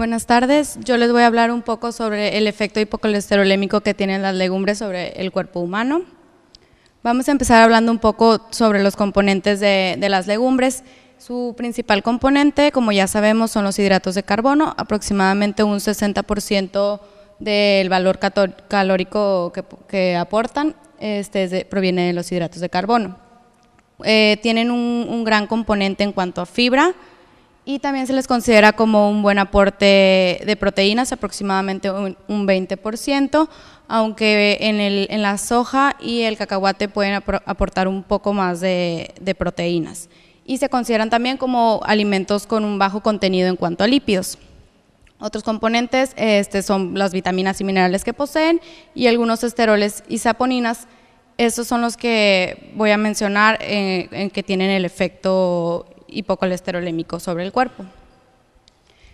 Buenas tardes. Yo les voy a hablar un poco sobre el efecto hipocolesterolémico que tienen las legumbres sobre el cuerpo humano. Vamos a empezar hablando un poco sobre los componentes de, las legumbres. Su principal componente, como ya sabemos, son los hidratos de carbono, aproximadamente un 60% del valor calórico que, aportan este, proviene de los hidratos de carbono. Eh, tienen un gran componente en cuanto a fibra, y también se les considera como un buen aporte de proteínas, aproximadamente un, 20%, aunque en, el, en, la soja y el cacahuate pueden aportar un poco más de, proteínas. Y se consideran también como alimentos con un bajo contenido en cuanto a lípidos. Otros componentes este, son las vitaminas y minerales que poseen y algunos esteroles y saponinas. Estos son los que voy a mencionar eh, en que tienen el efecto hipocolesterolémico sobre el cuerpo.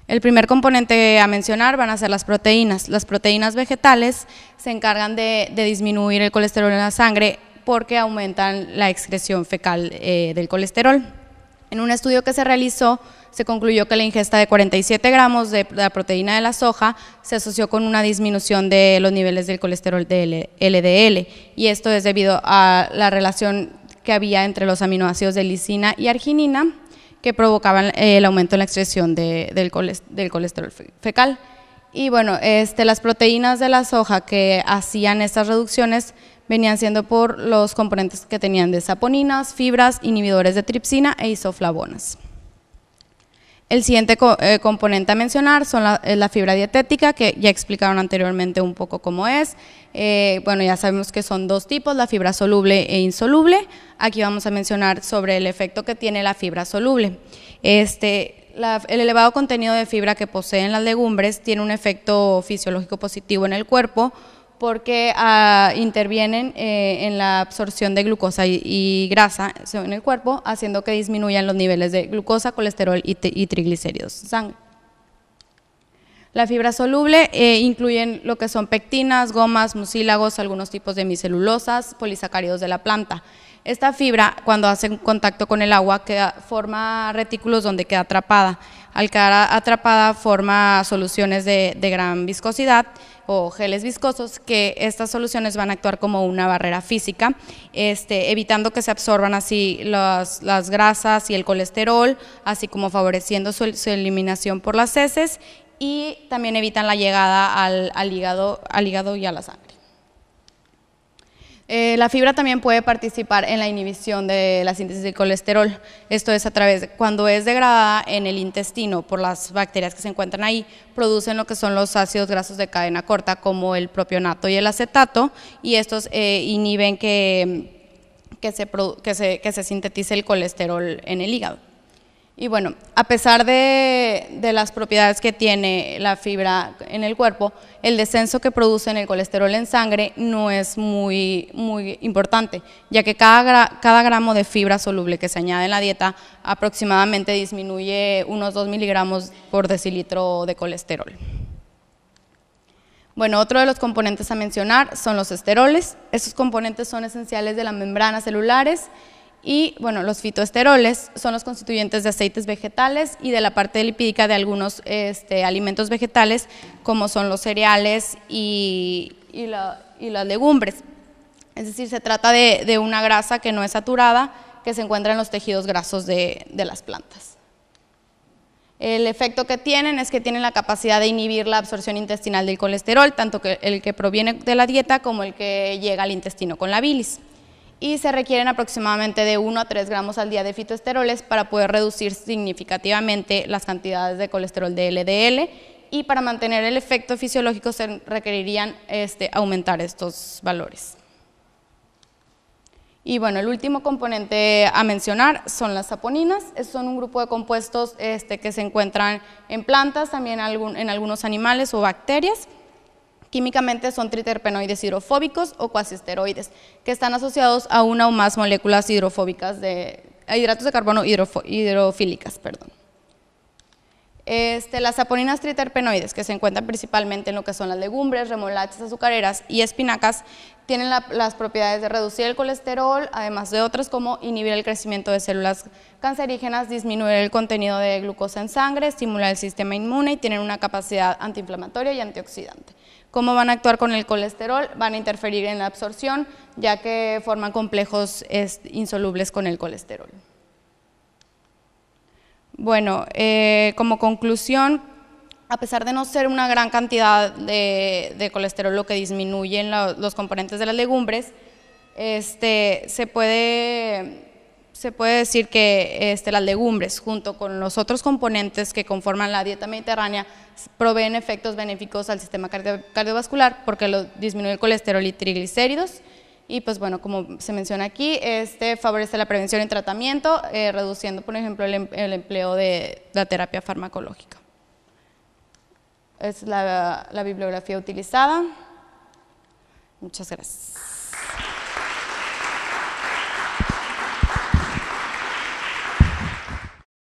El primer componente a mencionar van a ser las proteínas. Las proteínas vegetales se encargan de, disminuir el colesterol en la sangre porque aumentan la excreción fecal eh, del colesterol. En un estudio que se realizó, se concluyó que la ingesta de 47 gramos de la proteína de la soja se asoció con una disminución de los niveles del colesterol de LDL, y esto es debido a la relación que había entre los aminoácidos de lisina y arginina, que provocaban eh, el aumento en la excreción del, colesterol fecal. Y bueno, este, las proteínas de la soja que hacían estas reducciones venían siendo por los componentes que tenían de saponinas, fibras, inhibidores de tripsina e isoflavonas. El siguiente eh, componente a mencionar son eh, la, fibra dietética, que ya explicaron anteriormente un poco cómo es. Eh, bueno, ya sabemos que son dos tipos, la fibra soluble e insoluble. Aquí vamos a mencionar sobre el efecto que tiene la fibra soluble. Este, el elevado contenido de fibra que poseen las legumbres tiene un efecto fisiológico positivo en el cuerpo, porque ah, intervienen eh, en la absorción de glucosa y, grasa en el cuerpo, haciendo que disminuyan los niveles de glucosa, colesterol y, triglicéridos La fibra soluble incluye eh, incluyen lo que son pectinas, gomas, mucílagos, algunos tipos de micelulosas, polisacáridos de la planta. Esta fibra, cuando hace contacto con el agua, forma retículos donde queda atrapada al quedar atrapada forma soluciones de, gran viscosidad o geles viscosos, que estas soluciones van a actuar como una barrera física, este, evitando que se absorban así las, grasas y el colesterol, así como favoreciendo su, eliminación por las heces y también evitan la llegada hígado, al hígado y a la sangre. Eh, la fibra también puede participar en la inhibición de la síntesis de colesterol. Esto es a través, de, cuando es degradada en el intestino por las bacterias que se encuentran ahí, producen lo que son los ácidos grasos de cadena corta, como el propionato y el acetato, y estos eh, inhiben que, se, que, se, que se sintetice el colesterol en el hígado. Y bueno, a pesar de, las propiedades que tiene la fibra en el cuerpo, el descenso que produce en el colesterol en sangre no es muy, muy importante, ya que cada, cada gramo de fibra soluble que se añade en la dieta aproximadamente disminuye unos 2 miligramos por decilitro de colesterol. Bueno, otro de los componentes a mencionar son los esteroles. Esos componentes son esenciales de las membranas celulares, y bueno, los fitoesteroles son los constituyentes de aceites vegetales y de la parte lipídica de algunos este, alimentos vegetales, como son los cereales y, las legumbres. Es decir, se trata de, una grasa que no es saturada, que se encuentra en los tejidos grasos de, las plantas. El efecto que tienen es que tienen la capacidad de inhibir la absorción intestinal del colesterol, tanto el que proviene de la dieta como el que llega al intestino con la bilis y se requieren aproximadamente de 1 a 3 gramos al día de fitoesteroles para poder reducir significativamente las cantidades de colesterol de LDL y para mantener el efecto fisiológico se requerirían este, aumentar estos valores. Y bueno, el último componente a mencionar son las saponinas. Son un grupo de compuestos este, que se encuentran en plantas, también en algunos animales o bacterias. Químicamente son triterpenoides hidrofóbicos o cuasisteroides, que están asociados a una o más moléculas hidrofóbicas de hidratos de carbono hidrofílicas. Perdón. Este, las saponinas triterpenoides, que se encuentran principalmente en lo que son las legumbres, remolachas azucareras y espinacas, tienen las propiedades de reducir el colesterol, además de otras como inhibir el crecimiento de células cancerígenas, disminuir el contenido de glucosa en sangre, estimular el sistema inmune y tienen una capacidad antiinflamatoria y antioxidante cómo van a actuar con el colesterol, van a interferir en la absorción, ya que forman complejos insolubles con el colesterol. Bueno, eh, como conclusión, a pesar de no ser una gran cantidad de, colesterol lo que disminuyen los componentes de las legumbres, este, se puede se puede decir que este, las legumbres, junto con los otros componentes que conforman la dieta mediterránea, proveen efectos benéficos al sistema cardiovascular porque lo, disminuye el colesterol y triglicéridos. Y pues bueno, como se menciona aquí, este favorece la prevención y tratamiento, eh, reduciendo, por ejemplo, em, el, empleo de la terapia farmacológica. Es la bibliografía utilizada. Muchas gracias.